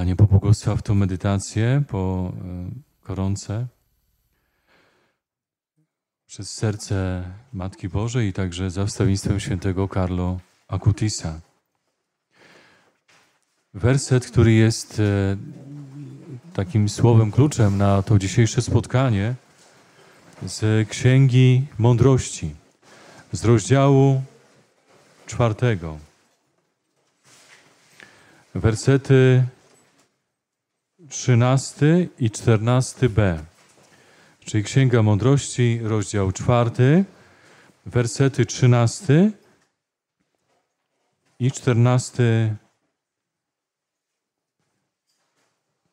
Panie, pobłogosław tą medytację po koronce e, przez serce Matki Bożej i także za wstawnictwem świętego Karlo Akutisa. Werset, który jest e, takim słowem kluczem na to dzisiejsze spotkanie z Księgi Mądrości, z rozdziału czwartego. Wersety 13 i 14b, czyli Księga Mądrości, rozdział 4, wersety 13 i 14.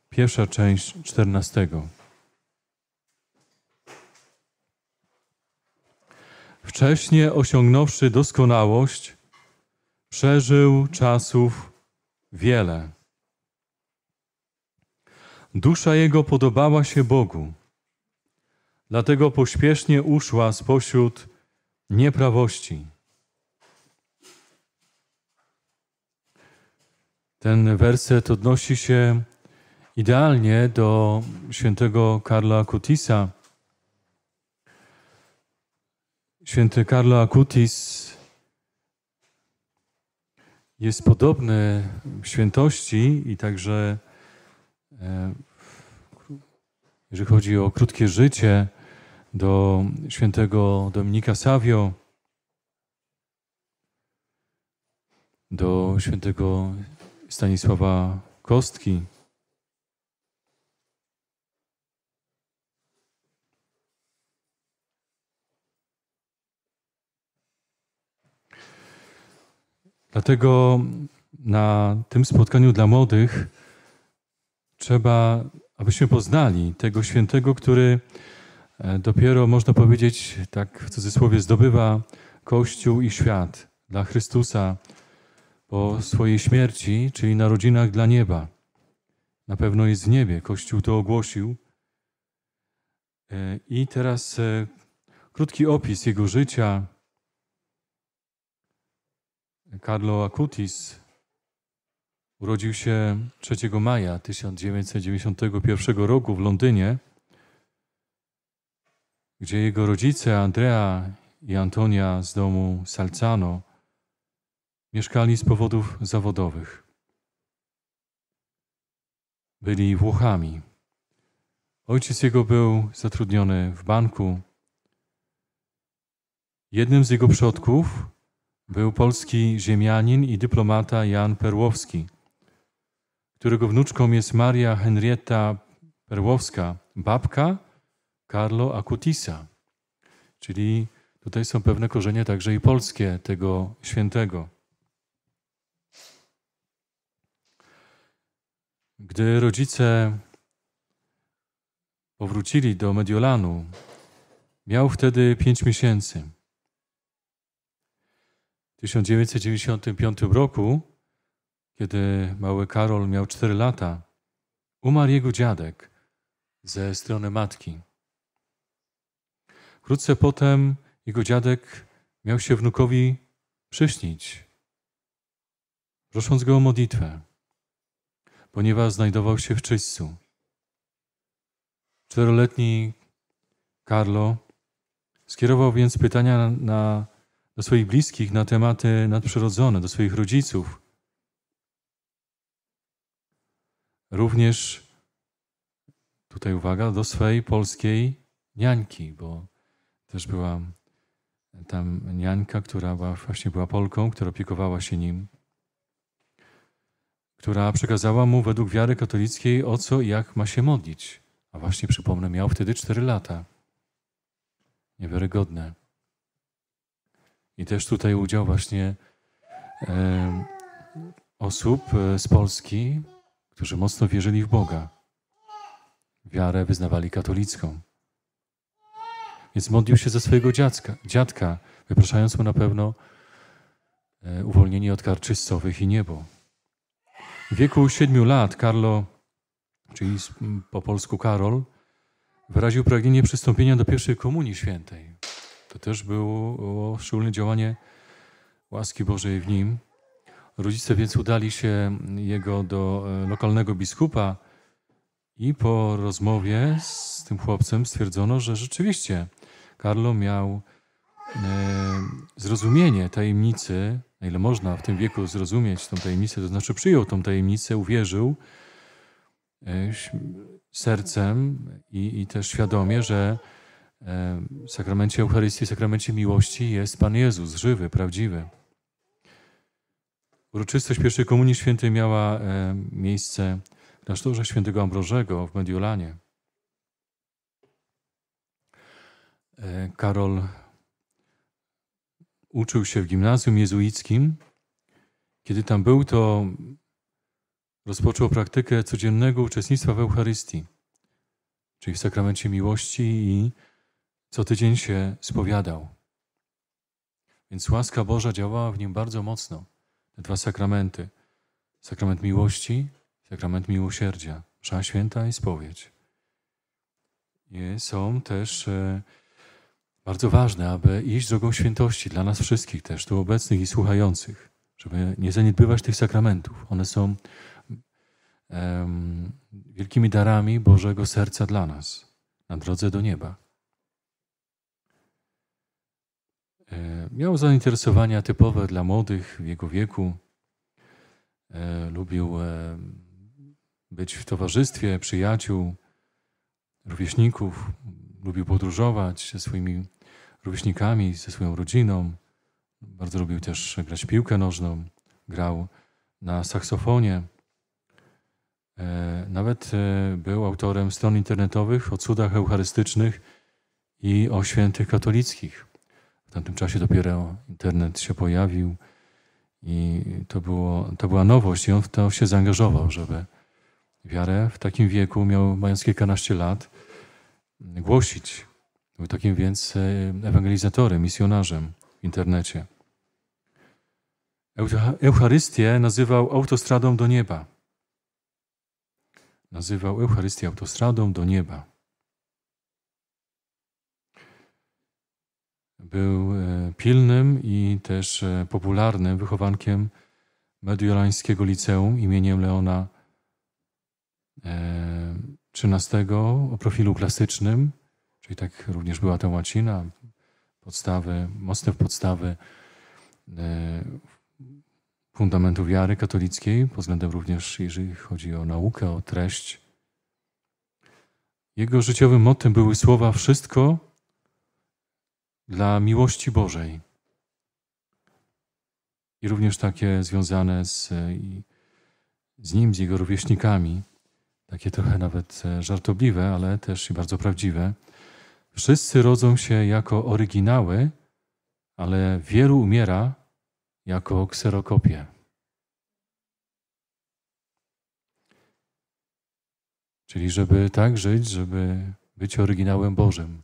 Pierwsza część 14. Wcześnie osiągnąwszy doskonałość, przeżył czasów wiele Dusza jego podobała się Bogu, dlatego pośpiesznie uszła spośród nieprawości. Ten werset odnosi się idealnie do świętego Karla Akutisa. Święty Karlo Akutis jest podobny w świętości i także e, jeżeli chodzi o krótkie życie, do świętego Dominika Savio, do świętego Stanisława Kostki. Dlatego na tym spotkaniu dla młodych trzeba abyśmy poznali tego świętego, który e, dopiero, można powiedzieć, tak w cudzysłowie, zdobywa Kościół i świat dla Chrystusa po swojej śmierci, czyli narodzinach dla nieba. Na pewno jest w niebie, Kościół to ogłosił. E, I teraz e, krótki opis jego życia. Carlo Acutis Urodził się 3 maja 1991 roku w Londynie, gdzie jego rodzice Andrea i Antonia z domu Salcano mieszkali z powodów zawodowych. Byli Włochami. Ojciec jego był zatrudniony w banku. Jednym z jego przodków był polski ziemianin i dyplomata Jan Perłowski – którego wnuczką jest Maria Henrietta Perłowska, babka Carlo Acutisa. Czyli tutaj są pewne korzenie także i polskie tego świętego. Gdy rodzice powrócili do Mediolanu, miał wtedy pięć miesięcy. W 1995 roku kiedy mały Karol miał 4 lata, umarł jego dziadek ze strony matki. Wkrótce potem jego dziadek miał się wnukowi przyśnić, prosząc go o modlitwę, ponieważ znajdował się w czyśćcu. Czteroletni Carlo skierował więc pytania na, do swoich bliskich na tematy nadprzyrodzone, do swoich rodziców – również, tutaj uwaga, do swej polskiej niańki, bo też była tam niańka, która właśnie była Polką, która opiekowała się nim, która przekazała mu według wiary katolickiej o co i jak ma się modlić. A właśnie przypomnę, miał wtedy 4 lata. Niewiarygodne. I też tutaj udział właśnie e, osób z Polski, którzy mocno wierzyli w Boga. Wiarę wyznawali katolicką. Więc modlił się ze swojego dziadka, dziadka wypraszając mu na pewno e, uwolnienie od kar czystowych i niebo. W wieku siedmiu lat Karlo, czyli po polsku Karol, wyraził pragnienie przystąpienia do pierwszej komunii świętej. To też było szczególne działanie łaski Bożej w nim. Rodzice więc udali się jego do e, lokalnego biskupa i po rozmowie z tym chłopcem stwierdzono, że rzeczywiście Karlo miał e, zrozumienie tajemnicy, na ile można w tym wieku zrozumieć tą tajemnicę, to znaczy przyjął tą tajemnicę, uwierzył e, sercem i, i też świadomie, że w sakramencie Eucharystii, w sakramencie miłości jest Pan Jezus, żywy, prawdziwy. Uroczystość pierwszej Komunii Świętej miała e, miejsce w klasztorze świętego Ambrożego w Mediolanie. E, Karol uczył się w gimnazjum jezuickim. Kiedy tam był, to rozpoczął praktykę codziennego uczestnictwa w Eucharystii, czyli w sakramencie miłości i co tydzień się spowiadał. Więc łaska Boża działała w nim bardzo mocno te dwa sakramenty. Sakrament miłości, sakrament miłosierdzia, msza święta i spowiedź. nie są też e, bardzo ważne, aby iść drogą świętości dla nas wszystkich też, tu obecnych i słuchających, żeby nie zaniedbywać tych sakramentów. One są wielkimi darami Bożego serca dla nas na drodze do nieba. E, miał zainteresowania typowe dla młodych w jego wieku. E, lubił e, być w towarzystwie przyjaciół, rówieśników. Lubił podróżować ze swoimi rówieśnikami, ze swoją rodziną. Bardzo lubił też grać piłkę nożną. Grał na saksofonie. Nawet był autorem stron internetowych o cudach eucharystycznych i o świętych katolickich tym czasie dopiero internet się pojawił i to, było, to była nowość i on w to się zaangażował, żeby wiarę w takim wieku, miał, mając kilkanaście lat, głosić. Był takim więc e, ewangelizatorem, misjonarzem w internecie. Eucharystię nazywał autostradą do nieba. Nazywał Eucharystię autostradą do nieba. Był e, pilnym i też e, popularnym wychowankiem mediolańskiego liceum imieniem Leona XIII e, o profilu klasycznym, czyli tak również była ta łacina, podstawy, mocne podstawy fundamentu wiary katolickiej, pod względem również, jeżeli chodzi o naukę, o treść. Jego życiowym motem były słowa wszystko, dla miłości Bożej i również takie związane z, z nim, z jego rówieśnikami, takie trochę nawet e, żartobliwe, ale też i bardzo prawdziwe. Wszyscy rodzą się jako oryginały, ale wielu umiera jako kserokopie. Czyli, żeby tak żyć, żeby być oryginałem Bożym,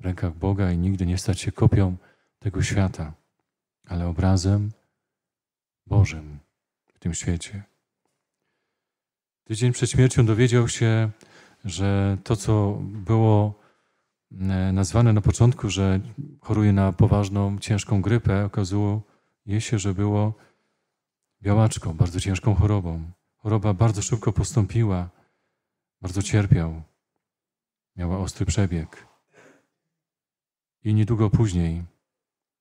w rękach Boga i nigdy nie stać się kopią tego świata, ale obrazem Bożym w tym świecie. Tydzień przed śmiercią dowiedział się, że to, co było e, nazwane na początku, że choruje na poważną, ciężką grypę, okazało się, że było białaczką, bardzo ciężką chorobą. Choroba bardzo szybko postąpiła, bardzo cierpiał, miała ostry przebieg i niedługo później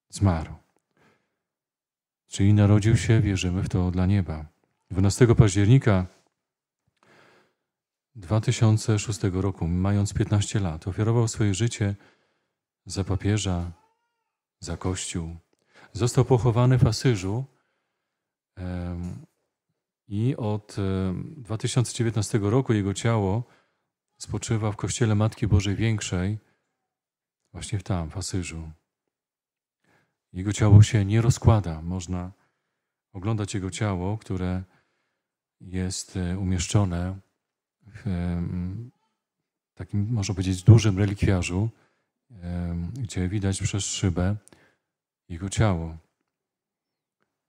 zmarł. Czyli narodził się, wierzymy w to, dla nieba. 12 października 2006 roku, mając 15 lat, ofiarował swoje życie za papieża, za kościół. Został pochowany w Asyżu i od 2019 roku jego ciało spoczywa w kościele Matki Bożej Większej właśnie tam, w Asyżu. Jego ciało się nie rozkłada. Można oglądać jego ciało, które jest e, umieszczone w takim, można powiedzieć, dużym relikwiarzu, gdzie widać przez szybę jego ciało.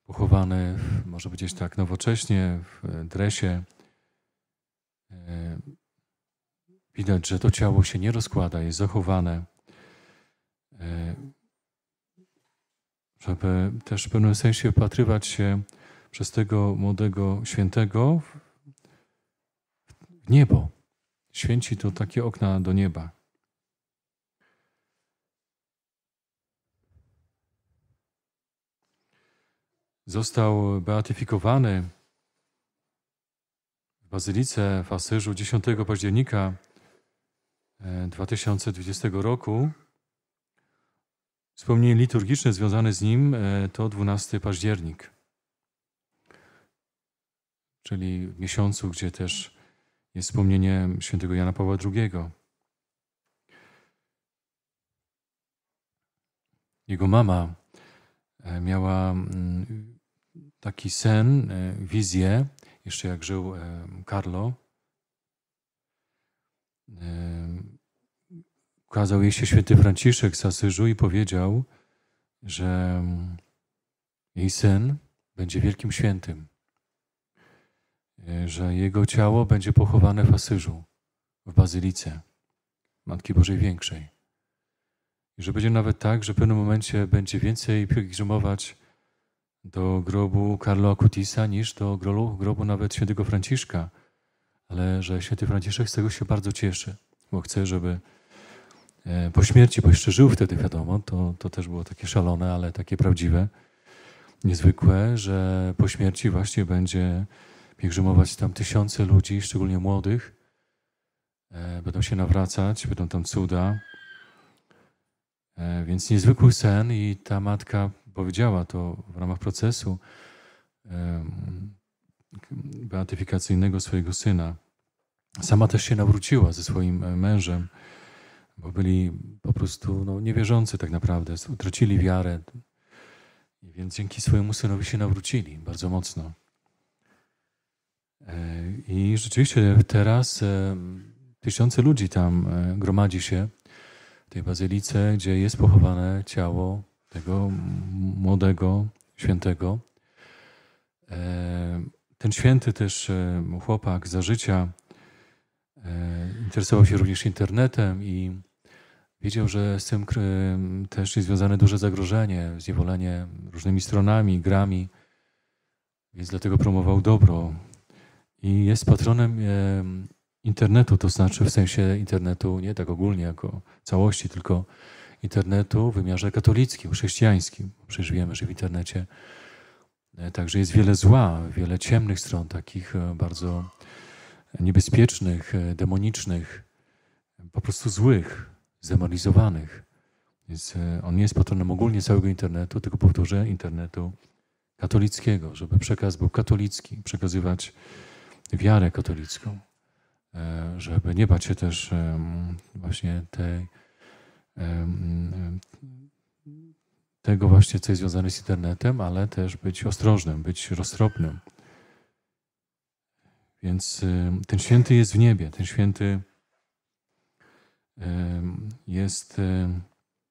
Pochowany, może powiedzieć tak, nowocześnie, w e, dresie. E, widać, że to ciało się nie rozkłada, jest zachowane. E, żeby też w pewnym sensie wpatrywać się przez tego młodego świętego w niebo. Święci to takie okna do nieba. Został beatyfikowany w Bazylice w Asyżu 10 października 2020 e, roku. Wspomnienie liturgiczne związane z nim e, to 12 październik, czyli w miesiącu, gdzie też jest wspomnienie świętego Jana Pawła II. Jego mama e, miała mm, taki sen, e, wizję, jeszcze jak żył Carlo. Ukazał jej się święty Franciszek z Asyżu i powiedział, że jej syn będzie wielkim świętym, że jego ciało będzie pochowane w Asyżu, w Bazylice Matki Bożej Większej. I że będzie nawet tak, że w pewnym momencie będzie więcej pielgrzymować do grobu Karla Akutisa niż do grobu, grobu nawet świętego Franciszka, ale że święty Franciszek z tego się bardzo cieszy, bo chce, żeby E, po śmierci, bo jeszcze żył wtedy, wiadomo, to, to też było takie szalone, ale takie prawdziwe, niezwykłe, że po śmierci właśnie będzie pielgrzymować tam tysiące ludzi, szczególnie młodych. E, będą się nawracać, będą tam cuda. E, więc niezwykły sen i ta matka powiedziała to w ramach procesu beatyfikacyjnego swojego syna. Sama też się nawróciła ze swoim mężem bo byli po prostu no, niewierzący tak naprawdę, utracili wiarę. I więc dzięki swojemu synowi się nawrócili bardzo mocno. E, I rzeczywiście teraz e, tysiące ludzi tam e, gromadzi się w tej bazylice, gdzie jest pochowane ciało tego młodego świętego. Ten święty też chłopak za życia interesował się również internetem i Wiedział, że z tym też jest związane duże zagrożenie, zniewolenie różnymi stronami, grami, więc dlatego promował dobro. I jest patronem internetu, to znaczy w sensie internetu nie tak ogólnie jako całości, tylko internetu w wymiarze katolickim, chrześcijańskim. Przecież wiemy, że w internecie e, także jest wiele zła, wiele ciemnych stron, takich e, bardzo niebezpiecznych, e, demonicznych, po prostu złych zdemoralizowanych. Więc e, on nie jest patronem ogólnie całego internetu, tylko powtórzę, internetu katolickiego, żeby przekaz był katolicki, przekazywać wiarę katolicką, e, żeby nie bać się też e, właśnie tej, tego właśnie, co jest związane z internetem, ale też być ostrożnym, być roztropnym. Więc ten święty jest w niebie, ten święty jest e,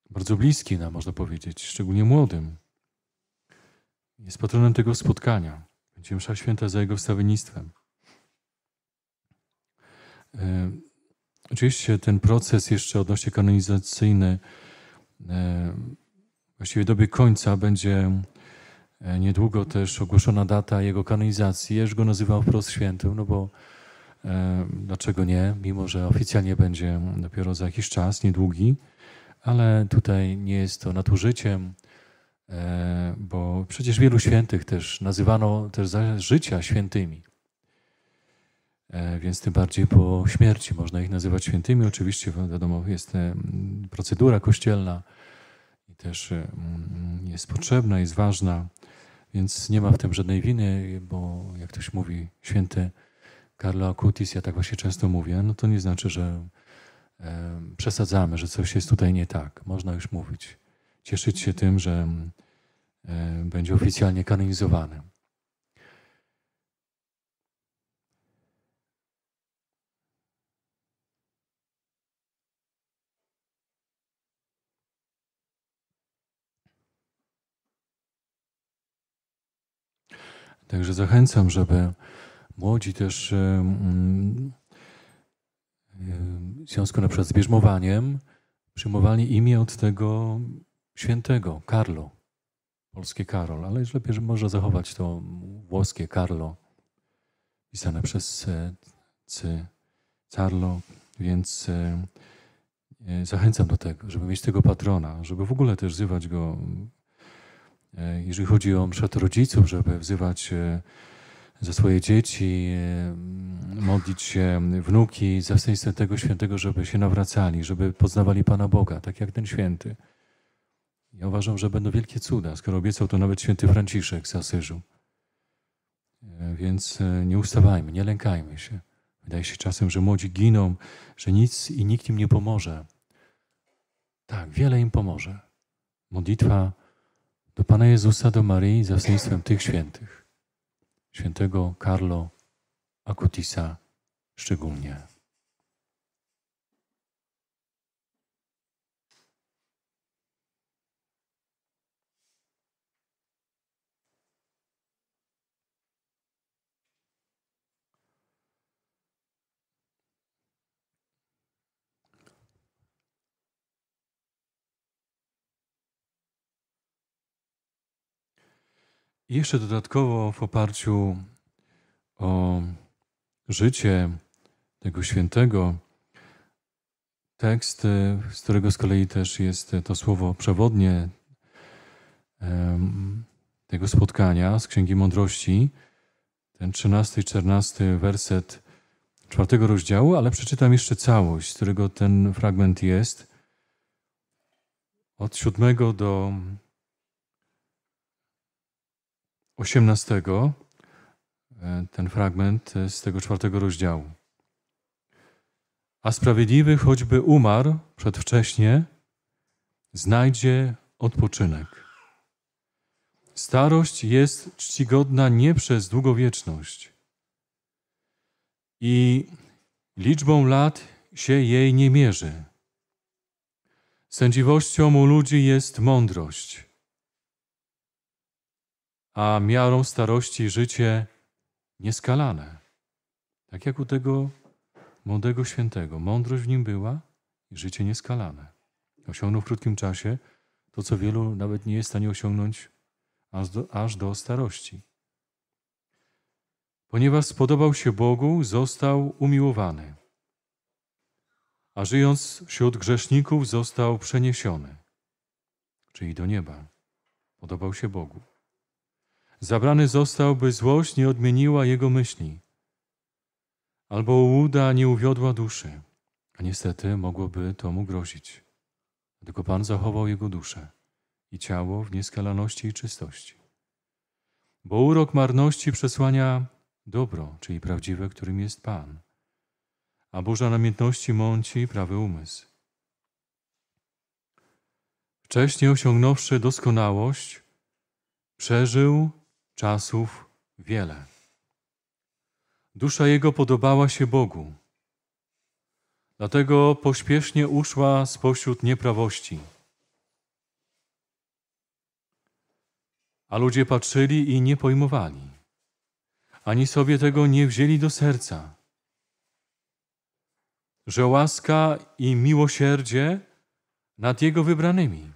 bardzo bliski nam, można powiedzieć, szczególnie młodym. Jest patronem tego spotkania. Będzie msza święta za jego wstawiennictwem. Oczywiście ten proces jeszcze odnośnie kanonizacyjny właściwie dobie końca będzie e, niedługo też ogłoszona data jego kanonizacji. Ja już go nazywał wprost świętym, no bo E, dlaczego nie? Mimo, że oficjalnie będzie dopiero za jakiś czas, niedługi, ale tutaj nie jest to nadużyciem, e, bo przecież wielu świętych też nazywano też za życia świętymi. E, więc tym bardziej po śmierci można ich nazywać świętymi. Oczywiście, wiadomo, jest procedura kościelna i też mm, jest potrzebna, jest ważna, więc nie ma w tym żadnej winy, bo jak ktoś mówi, święty Karla Acutis, ja tak właśnie często mówię, no to nie znaczy, że przesadzamy, że coś jest tutaj nie tak. Można już mówić. Cieszyć się tym, że będzie oficjalnie kanonizowany. Także zachęcam, żeby Młodzi też e, e, w związku na przykład z bierzmowaniem przyjmowali imię od tego świętego, Karlo, polskie Karol, ale już lepiej, że można zachować to włoskie Carlo, pisane przez e, C, Carlo, więc zachęcam do tego, żeby mieć tego patrona, żeby w ogóle też wzywać go, jeżeli chodzi o mszę rodziców, żeby wzywać za swoje dzieci, modlić się, wnuki, za się tego świętego, żeby się nawracali, żeby poznawali Pana Boga, tak jak ten święty. Ja uważam, że będą wielkie cuda, skoro obiecał to nawet święty Franciszek z Asyżu. E, więc e, nie ustawajmy, nie lękajmy się. Wydaje się czasem, że młodzi giną, że nic i nikt im nie pomoże. Tak, wiele im pomoże. Modlitwa do Pana Jezusa, do Maryi, za tych świętych świętego Carlo Acutisa szczególnie. jeszcze dodatkowo w oparciu o życie tego świętego, tekst, z którego z kolei też jest to słowo przewodnie tego spotkania z Księgi Mądrości, ten 13 i 14 werset czwartego rozdziału, ale przeczytam jeszcze całość, z którego ten fragment jest. Od 7 do 18, e, ten fragment e, z tego czwartego rozdziału. A sprawiedliwy, choćby umarł przedwcześnie, znajdzie odpoczynek. Starość jest czcigodna nie przez długowieczność i liczbą lat się jej nie mierzy. Sędziwością u ludzi jest mądrość a miarą starości życie nieskalane. Tak jak u tego młodego świętego. Mądrość w nim była i życie nieskalane. Osiągnął w krótkim czasie to, co wielu nawet nie jest w stanie osiągnąć aż do, aż do starości. Ponieważ spodobał się Bogu, został umiłowany, a żyjąc wśród grzeszników, został przeniesiony, czyli do nieba. Podobał się Bogu. Zabrany został, by złość nie odmieniła jego myśli, albo łuda nie uwiodła duszy, a niestety mogłoby to mu grozić. Tylko Pan zachował jego duszę i ciało w nieskalaności i czystości. Bo urok marności przesłania dobro, czyli prawdziwe, którym jest Pan, a burza namiętności mąci prawy umysł. Wcześniej osiągnąwszy doskonałość, przeżył czasów wiele. Dusza jego podobała się Bogu, dlatego pośpiesznie uszła spośród nieprawości. A ludzie patrzyli i nie pojmowali, ani sobie tego nie wzięli do serca, że łaska i miłosierdzie nad jego wybranymi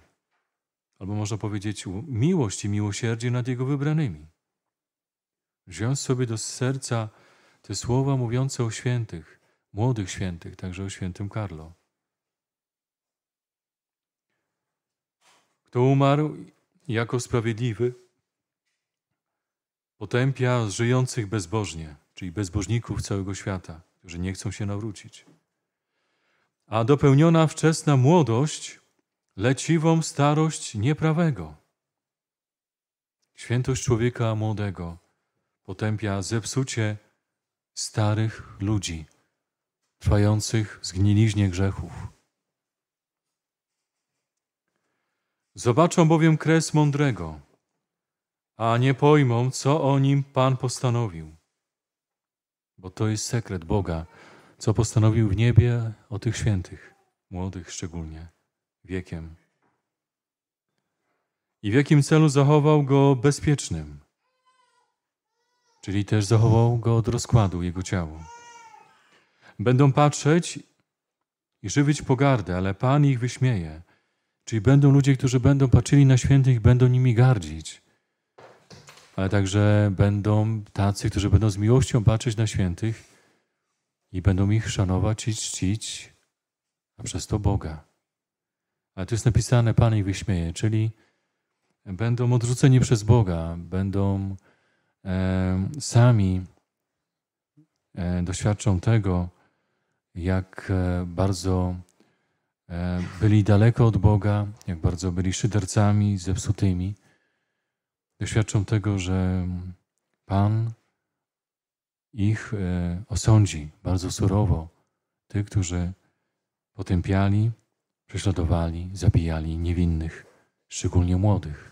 albo można powiedzieć miłość i miłosierdzie nad Jego wybranymi. Wziąć sobie do serca te słowa mówiące o świętych, młodych świętych, także o świętym Karlo. Kto umarł jako sprawiedliwy, potępia żyjących bezbożnie, czyli bezbożników całego świata, którzy nie chcą się nawrócić. A dopełniona wczesna młodość leciwą starość nieprawego. Świętość człowieka młodego potępia zepsucie starych ludzi, trwających w zgniliźnie grzechów. Zobaczą bowiem kres mądrego, a nie pojmą, co o nim Pan postanowił. Bo to jest sekret Boga, co postanowił w niebie o tych świętych, młodych szczególnie wiekiem. I w jakim celu zachował go bezpiecznym, czyli też zachował go od rozkładu jego ciała. Będą patrzeć i żywić pogardę, ale Pan ich wyśmieje. Czyli będą ludzie, którzy będą patrzyli na świętych, będą nimi gardzić. Ale także będą tacy, którzy będą z miłością patrzeć na świętych i będą ich szanować i czcić, a przez to Boga. Ale to jest napisane, Pan ich wyśmieje, czyli będą odrzuceni przez Boga, będą e, sami e, doświadczą tego, jak e, bardzo e, byli daleko od Boga, jak bardzo byli szydercami, zepsutymi. Doświadczą tego, że Pan ich e, osądzi bardzo surowo. Tych, którzy potępiali, prześladowali, zabijali niewinnych, szczególnie młodych.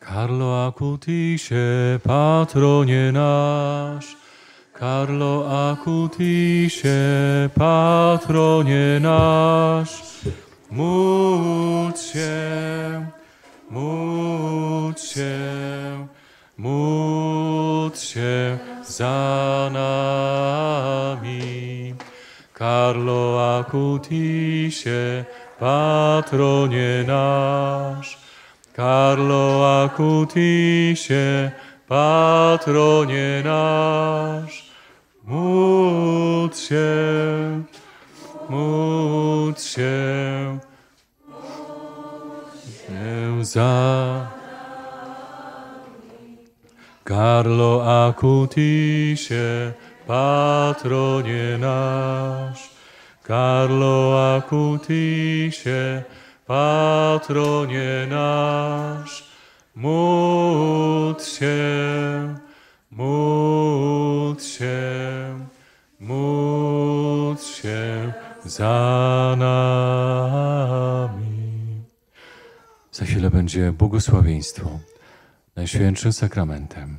Carlo acutisce, patronie nasz, Carlo acutisce, patronie nasz, módl się, módl się, módl się za nami. Carlo Akutisie, patronie nasz. Carlo Akutisie, patronie nasz. Módl się, módl się, módl się za Carlo akutisie, patronie nasz. Carlo akutisie, patronie nasz. Módl się, módl się, módl się za nami. Za chwilę będzie błogosławieństwo. Najświętszym Sakramentem.